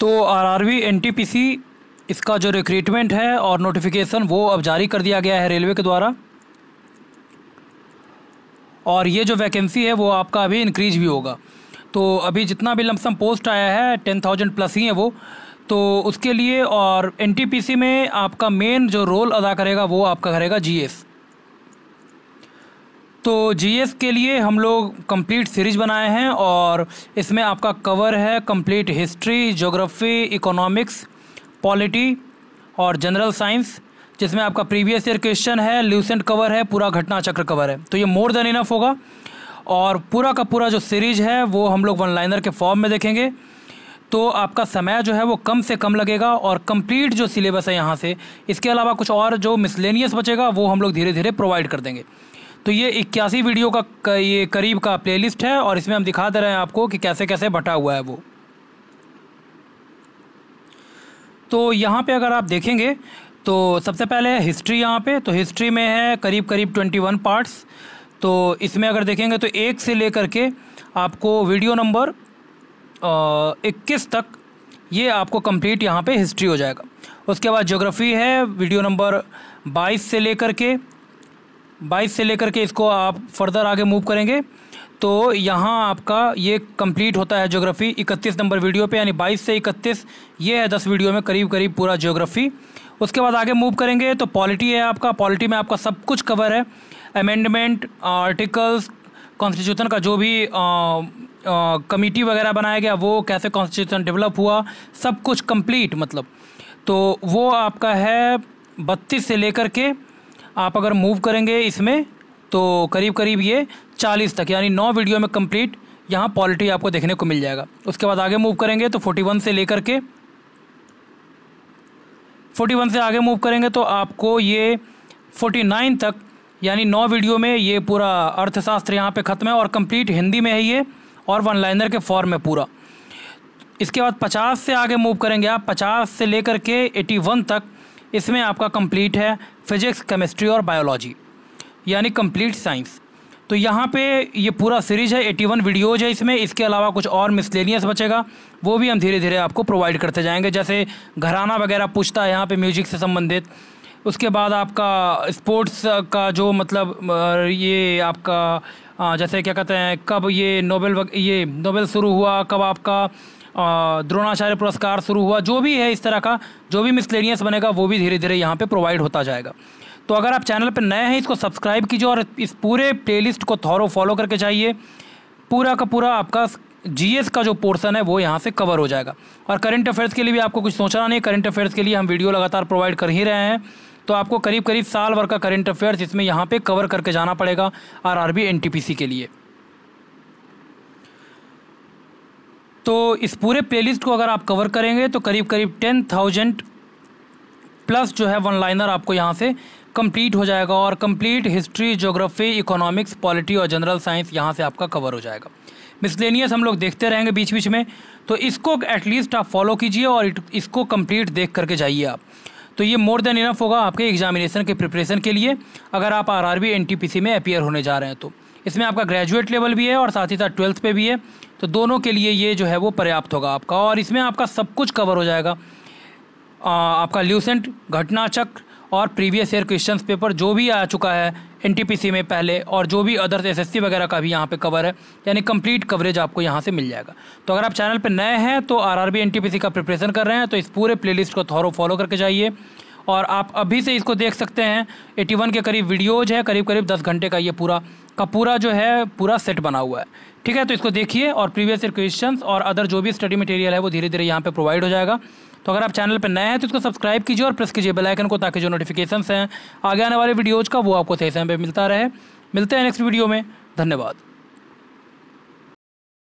तो P NTPC इसका जो रिक्रूटमेंट है और नोटिफिकेशन वो अब जारी कर दिया गया है रेलवे के द्वारा और ये जो वैकेंसी है वो आपका अभी इंक्रीज भी होगा तो अभी जितना भी लमसम पोस्ट आया है टेन थाउजेंड प्लस ही है वो तो उसके लिए और एनटीपीसी में आपका मेन जो रोल अदा करेगा वो आपका करेगा जीएस तो जीएस के लिए हम लोग कंप्लीट सीरीज बनाए हैं और इसमें आपका कवर है complete history geography economics polity और जनरल साइंस जिसमें आपका प्रीवियस ईयर क्वेश्चन है ल्यूसेंट कवर है पूरा घटना चक्र कवर है तो ये मोर देन इनफ होगा और पूरा का पूरा जो सीरीज है वो हम लोग वन लाइनर के फॉर्म में देखेंगे तो आपका समय जो है वो कम से कम लगेगा और कंप्लीट जो सिलेबस है यहाँ से इसके अलावा कुछ और जो मिसलेनियस बचेगा वो हम लोग धीरे धीरे प्रोवाइड कर देंगे तो ये इक्यासी वीडियो का ये करीब का प्लेलिस्ट है और इसमें हम दिखा दे रहे हैं आपको कि कैसे कैसे बटा हुआ है वो तो यहाँ पे अगर आप देखेंगे तो सबसे पहले है हिस्ट्री यहाँ पे तो हिस्ट्री में है करीब करीब ट्वेंटी वन पार्ट्स तो इसमें अगर देखेंगे तो एक से लेकर के आपको वीडियो नंबर इक्कीस तक ये आपको कंप्लीट यहाँ पे हिस्ट्री हो जाएगा उसके बाद ज्योग्राफी है वीडियो नंबर बाईस से लेकर के बाईस से लेकर के इसको आप फर्दर आगे मूव करेंगे तो यहाँ आपका ये कंप्लीट होता है ज्योग्राफी इकतीस नंबर वीडियो पे यानी बाईस से इकतीस ये है दस वीडियो में करीब करीब पूरा ज्योग्राफी उसके बाद आगे मूव करेंगे तो पॉलिटी है आपका पॉलिटी में आपका सब कुछ कवर है अमेंडमेंट आर्टिकल्स कॉन्स्टिट्यूशन का जो भी कमेटी वगैरह बनाया गया वो कैसे कॉन्स्टिट्यूशन डेवलप हुआ सब कुछ कम्प्लीट मतलब तो वो आपका है बत्तीस से लेकर के आप अगर मूव करेंगे इसमें तो करीब करीब ये चालीस तक यानी नौ वीडियो में कंप्लीट यहाँ पॉलिटी आपको देखने को मिल जाएगा उसके बाद आगे मूव करेंगे तो फोर्टी वन से लेकर के फोर्टी वन से आगे मूव करेंगे तो आपको ये फोर्टी नाइन तक यानी नौ वीडियो में ये पूरा अर्थशास्त्र यहाँ पे ख़त्म है और कंप्लीट हिंदी में है ये और वन लाइनर के फॉर्म में पूरा इसके बाद पचास से आगे मूव करेंगे आप पचास से लेकर के एटी वन तक इसमें आपका कंप्लीट है फिजिक्स केमिस्ट्री और बायोलॉजी यानी कंप्लीट साइंस तो यहाँ पे ये पूरा सीरीज है एटी वन वीडियोज है इसमें इसके अलावा कुछ और मिसलेनियस बचेगा वो भी हम धीरे धीरे आपको प्रोवाइड करते जाएंगे जैसे घराना वगैरह पूछता है यहाँ पे म्यूजिक से संबंधित उसके बाद आपका स्पोर्ट्स का जो मतलब ये आपका जैसे क्या कहते हैं कब ये नोबेल ये नोबेल शुरू हुआ कब आपका द्रोणाचार्य पुरस्कार शुरू हुआ जो भी है इस तरह का जो भी मिसलेनियस बनेगा वो भी धीरे धीरे यहाँ पर प्रोवाइड होता जाएगा तो अगर आप चैनल पर नए हैं इसको सब्सक्राइब कीजिए और इस पूरे प्लेलिस्ट को थॉरो फॉलो करके जाइए पूरा का पूरा आपका जी का जो पोर्सन है वो यहाँ से कवर हो जाएगा और करंट अफेयर्स के लिए भी आपको कुछ सोचना नहीं करंट अफेयर्स के लिए हम वीडियो लगातार प्रोवाइड कर ही रहे हैं तो आपको करीब करीब साल भर का करंट अफेयर्स इसमें यहाँ पे कवर करके जाना पड़ेगा आरआरबी एनटीपीसी के लिए तो इस पूरे प्लेलिस्ट को अगर आप कवर करेंगे तो करीब करीब टेन थाउजेंड प्लस जो है वन लाइनर आपको यहाँ से कंप्लीट हो जाएगा और complete history geography economics polity और जनरल साइंस यहाँ से आपका कवर हो जाएगा मिसलेनियस हम लोग देखते रहेंगे बीच बीच में तो इसको एटलीस्ट आप फॉलो कीजिए और इसको कंप्लीट देख करके जाइए आप तो ये मोर देन इनफ होगा आपके एग्जामिनेशन के प्रिपरेशन के लिए अगर आप आर आर में अपियर होने जा रहे हैं तो इसमें आपका ग्रेजुएट लेवल भी है और साथ ही साथ ट्वेल्थ पे भी है तो दोनों के लिए ये जो है वो पर्याप्त होगा आपका और इसमें आपका सब कुछ कवर हो जाएगा आ, आपका ल्यूसेंट घटना चक्र और प्रीवियस ईयर क्वेश्चन पेपर जो भी आ चुका है एन में पहले और जो भी अदर्स एस वगैरह का भी यहाँ पे कवर है यानी कंप्लीट कवरेज आपको यहाँ से मिल जाएगा तो अगर आप चैनल पर नए हैं तो आर आर का प्रिपरेशन कर रहे हैं तो इस पूरे प्लेलिस्ट को थॉरो फॉलो करके जाइए और आप अभी से इसको देख सकते हैं 81 के करीब वीडियोज है करीब करीब 10 घंटे का ये पूरा का पूरा जो है पूरा सेट बना हुआ है ठीक है तो इसको देखिए और प्रीवियस ईयर क्वेश्चन और अदर जो भी स्टडी मटेरियल है वो धीरे धीरे यहाँ पर प्रोवाइड हो जाएगा तो अगर आप चैनल पर नए हैं तो इसको सब्सक्राइब कीजिए और प्रेस कीजिए बेलाइकन को ताकि जो नोटिफिकेशन हैं आगे आने वाले वीडियोज़ का वो आपको सही समय पर मिलता रहे मिलते हैं नेक्स्ट वीडियो में धन्यवाद